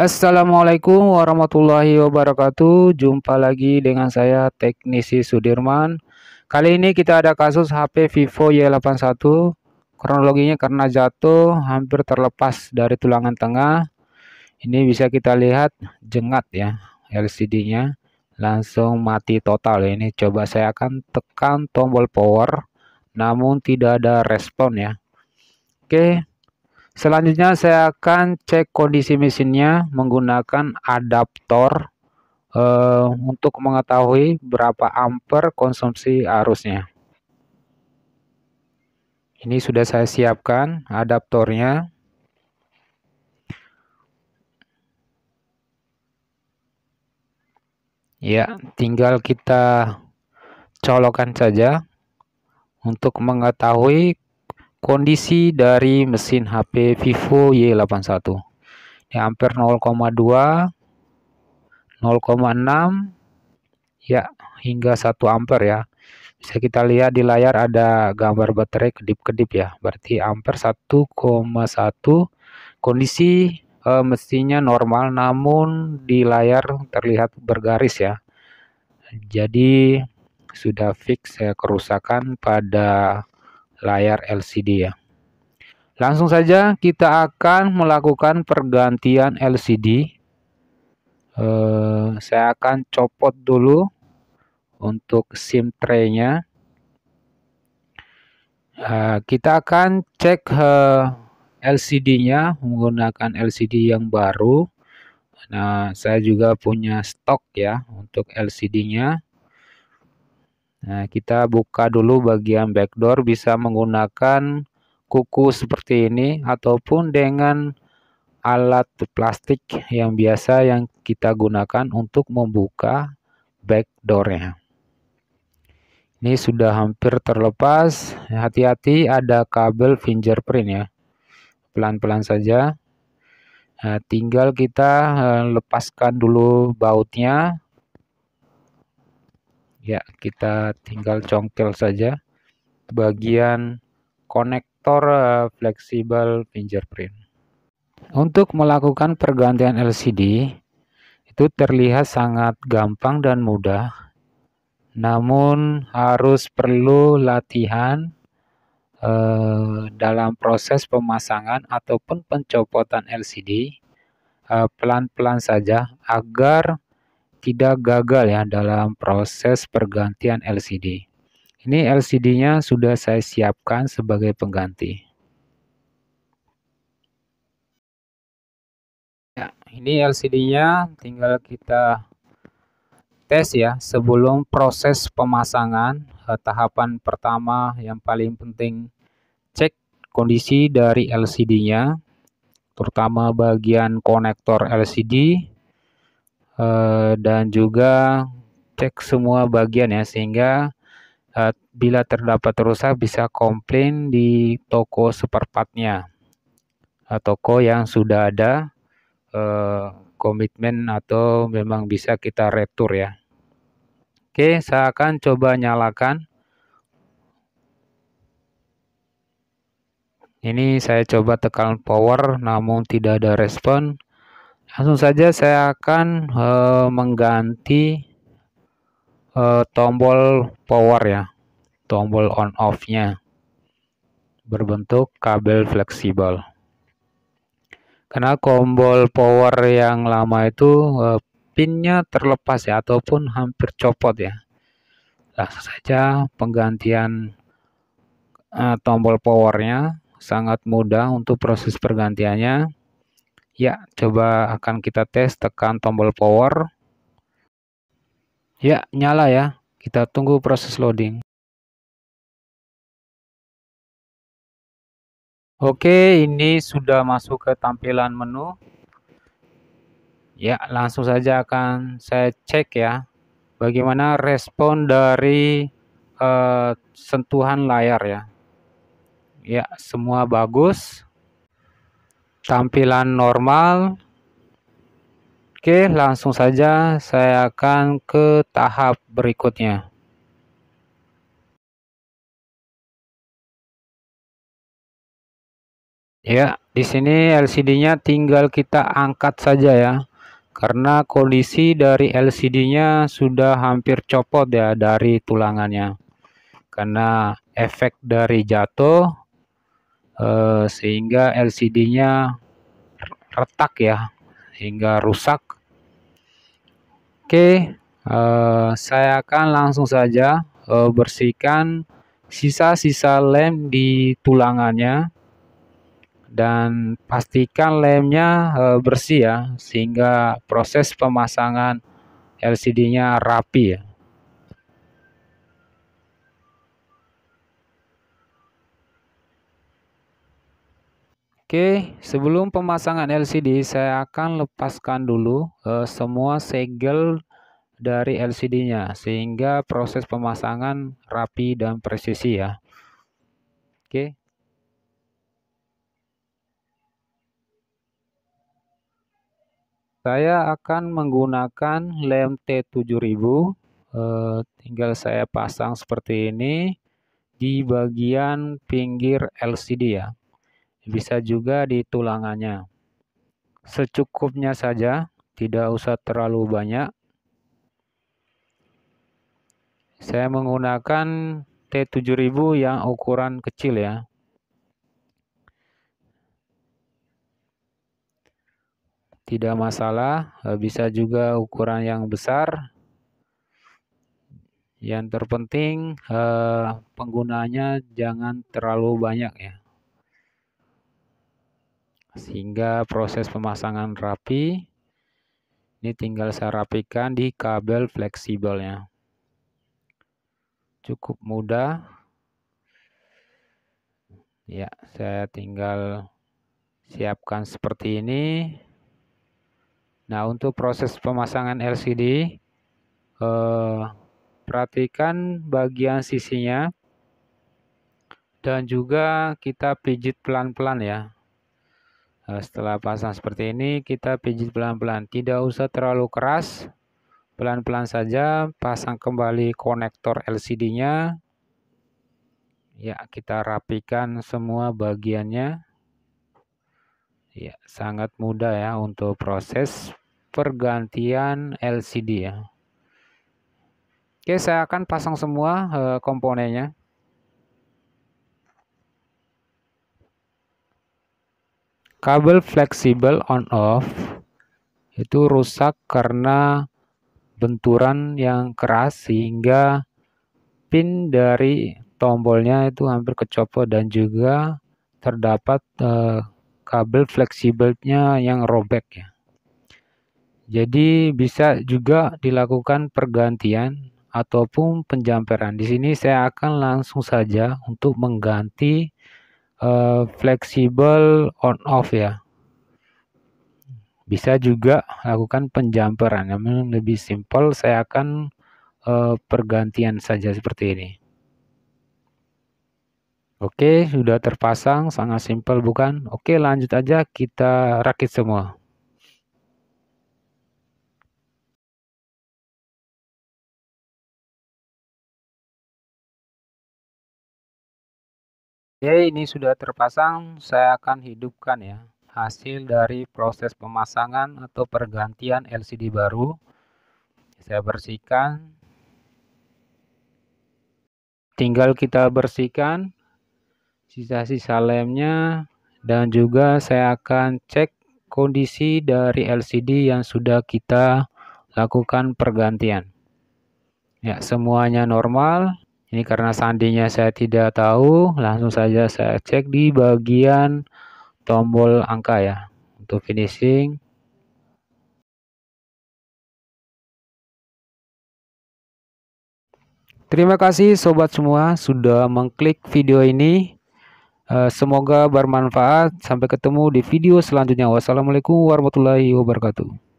Assalamualaikum warahmatullahi wabarakatuh Jumpa lagi dengan saya Teknisi Sudirman Kali ini kita ada kasus HP Vivo Y81 Kronologinya karena jatuh hampir terlepas dari tulangan tengah Ini bisa kita lihat jengat ya LCD nya Langsung mati total ini Coba saya akan tekan tombol power Namun tidak ada respon ya Oke Selanjutnya saya akan cek kondisi mesinnya menggunakan adaptor uh, untuk mengetahui berapa ampere konsumsi arusnya. Ini sudah saya siapkan adaptornya. Ya, tinggal kita colokan saja untuk mengetahui Kondisi dari mesin HP Vivo Y81 di ampere 0,2 0,6 ya hingga 1 ampere ya bisa kita lihat di layar ada gambar baterai kedip-kedip ya berarti ampere 1,1 kondisi e, mestinya normal namun di layar terlihat bergaris ya jadi sudah fix ya kerusakan pada layar LCD ya. Langsung saja kita akan melakukan pergantian LCD. Eh, saya akan copot dulu untuk SIM tray-nya. Eh, kita akan cek eh, LCD-nya menggunakan LCD yang baru. Nah, saya juga punya stok ya untuk LCD-nya. Nah, kita buka dulu bagian backdoor bisa menggunakan kuku seperti ini ataupun dengan alat plastik yang biasa yang kita gunakan untuk membuka backdoornya. Ini sudah hampir terlepas. Hati-hati ada kabel fingerprint ya. Pelan-pelan saja. Nah, tinggal kita eh, lepaskan dulu bautnya ya kita tinggal congkel saja bagian konektor eh, fleksibel fingerprint untuk melakukan pergantian LCD itu terlihat sangat gampang dan mudah namun harus perlu latihan eh, dalam proses pemasangan ataupun pencopotan LCD eh, pelan-pelan eh, saja agar tidak gagal ya dalam proses pergantian LCD. Ini LCD-nya sudah saya siapkan sebagai pengganti. Ya, ini LCD-nya tinggal kita tes ya sebelum proses pemasangan. Eh, tahapan pertama yang paling penting cek kondisi dari LCD-nya, terutama bagian konektor LCD, Eh, dan juga cek semua bagian ya sehingga eh, bila terdapat rusak bisa komplain di toko seperpatnya toko yang sudah ada eh, komitmen atau memang bisa kita retur ya Oke saya akan coba nyalakan ini saya coba tekan power namun tidak ada respon langsung saja saya akan uh, mengganti uh, tombol power ya tombol on off nya berbentuk kabel fleksibel karena tombol power yang lama itu uh, pinnya terlepas ya ataupun hampir copot ya langsung saja penggantian uh, tombol powernya sangat mudah untuk proses pergantiannya Ya, coba akan kita tes tekan tombol power. Ya, nyala ya. Kita tunggu proses loading. Oke, ini sudah masuk ke tampilan menu. Ya, langsung saja akan saya cek ya. Bagaimana respon dari uh, sentuhan layar ya. Ya, semua bagus tampilan normal. Oke, langsung saja saya akan ke tahap berikutnya. Ya, di sini LCD-nya tinggal kita angkat saja ya. Karena kondisi dari LCD-nya sudah hampir copot ya dari tulangannya. Karena efek dari jatuh Eh, sehingga LCD-nya retak ya hingga rusak. Oke, eh, saya akan langsung saja eh, bersihkan sisa-sisa lem di tulangannya dan pastikan lemnya bersih ya sehingga proses pemasangan LCD-nya rapi ya. Oke, sebelum pemasangan LCD saya akan lepaskan dulu eh, semua segel dari LCD-nya sehingga proses pemasangan rapi dan presisi ya. Oke. Saya akan menggunakan lem T7000. Uh, eh, tinggal saya pasang seperti ini di bagian pinggir LCD ya bisa juga di tulangannya. Secukupnya saja, tidak usah terlalu banyak. Saya menggunakan T7000 yang ukuran kecil ya. Tidak masalah, eh, bisa juga ukuran yang besar. Yang terpenting eh, penggunanya jangan terlalu banyak ya sehingga proses pemasangan rapi ini tinggal saya rapikan di kabel fleksibelnya cukup mudah ya saya tinggal siapkan seperti ini nah untuk proses pemasangan LCD eh, perhatikan bagian sisinya dan juga kita pijit pelan-pelan ya Eh, setelah pasang seperti ini kita pijit pelan-pelan tidak usah terlalu keras pelan-pelan saja pasang kembali konektor LCD nya ya kita rapikan semua bagiannya ya sangat mudah ya untuk proses pergantian LCD ya Oke saya akan pasang semua eh, komponennya kabel fleksibel on off itu rusak karena benturan yang keras sehingga pin dari tombolnya itu hampir kecopot dan juga terdapat uh, kabel fleksibelnya yang robek ya. Jadi bisa juga dilakukan pergantian ataupun penjamperan. Di sini saya akan langsung saja untuk mengganti uh, fleksibel on off ya. Bisa juga lakukan penjamperan, namun lebih simpel saya akan uh, pergantian saja seperti ini. Oke, sudah terpasang, sangat simpel bukan? Oke, lanjut aja kita rakit semua. Oke, ya, ini sudah terpasang. Saya akan hidupkan ya hasil dari proses pemasangan atau pergantian LCD baru. Saya bersihkan. Tinggal kita bersihkan sisa-sisa lemnya dan juga saya akan cek kondisi dari LCD yang sudah kita lakukan pergantian. Ya, semuanya normal. Ini karena sandinya saya tidak tahu, langsung saja saya cek di bagian tombol angka ya. Untuk finishing. Terima kasih sobat semua sudah mengklik video ini. Eh, semoga bermanfaat. Sampai ketemu di video selanjutnya. Wassalamualaikum warahmatullahi wabarakatuh.